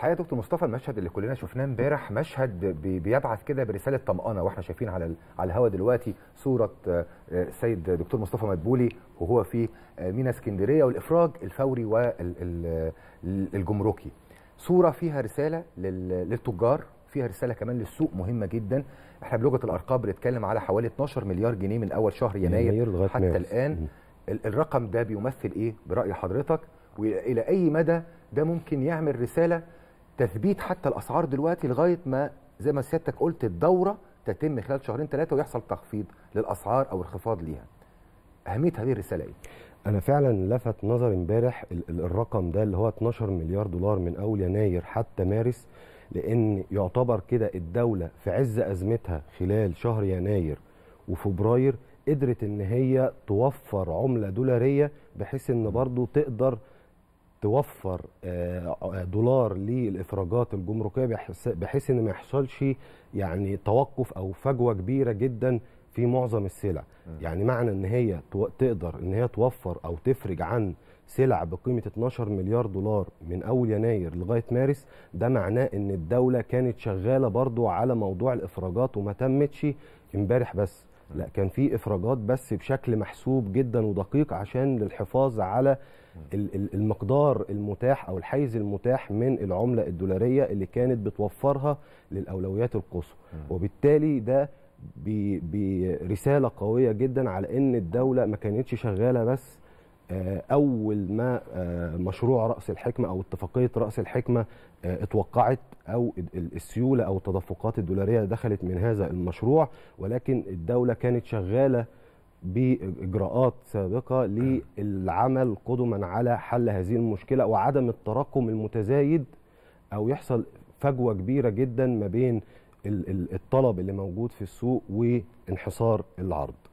الحقيقه يا دكتور مصطفى المشهد اللي كلنا شفناه امبارح مشهد بيبعث كده برساله طمانه واحنا شايفين على على الهواء دلوقتي صوره السيد آه، دكتور مصطفى مدبولي وهو في آه، مينا اسكندريه والافراج الفوري والجمركي صوره فيها رساله للتجار فيها رساله كمان للسوق مهمه جدا احنا بلغه الارقام بنتكلم على حوالي 12 مليار جنيه من اول شهر يناير, يناير حتى مارس. الان الرقم ده بيمثل ايه براي حضرتك والى اي مدى ده ممكن يعمل رساله تثبيت حتى الاسعار دلوقتي لغايه ما زي ما سيادتك قلت الدوره تتم خلال شهرين ثلاثه ويحصل تخفيض للاسعار او انخفاض ليها. اهميه هذه الرساله ايه؟ انا فعلا لفت نظري امبارح الرقم ده اللي هو 12 مليار دولار من اول يناير حتى مارس لان يعتبر كده الدوله في عز ازمتها خلال شهر يناير وفبراير قدرت ان هي توفر عمله دولاريه بحيث ان برضو تقدر توفر آه، آه، دولار للافراجات الجمركيه بحيث ان ما يحصلش يعني توقف او فجوه كبيره جدا في معظم السلع يعني معنى ان هي تقدر ان هي توفر او تفرج عن سلع بقيمه 12 مليار دولار من اول يناير لغايه مارس ده معناه ان الدوله كانت شغاله برضو على موضوع الافراجات وما تمتش امبارح بس لا كان في افراجات بس بشكل محسوب جدا ودقيق عشان للحفاظ على المقدار المتاح او الحيز المتاح من العمله الدولاريه اللي كانت بتوفرها للاولويات القصوى وبالتالي ده برساله قويه جدا على ان الدوله ما كانتش شغاله بس آه، اول ما آه، مشروع راس الحكمه او اتفاقيه راس الحكمه آه، اتوقعت او السيوله او التدفقات الدولاريه دخلت من هذا المشروع ولكن الدوله كانت شغاله باجراءات سابقه للعمل قدما على حل هذه المشكله وعدم التراكم المتزايد او يحصل فجوه كبيره جدا ما بين الطلب اللي موجود في السوق وانحصار العرض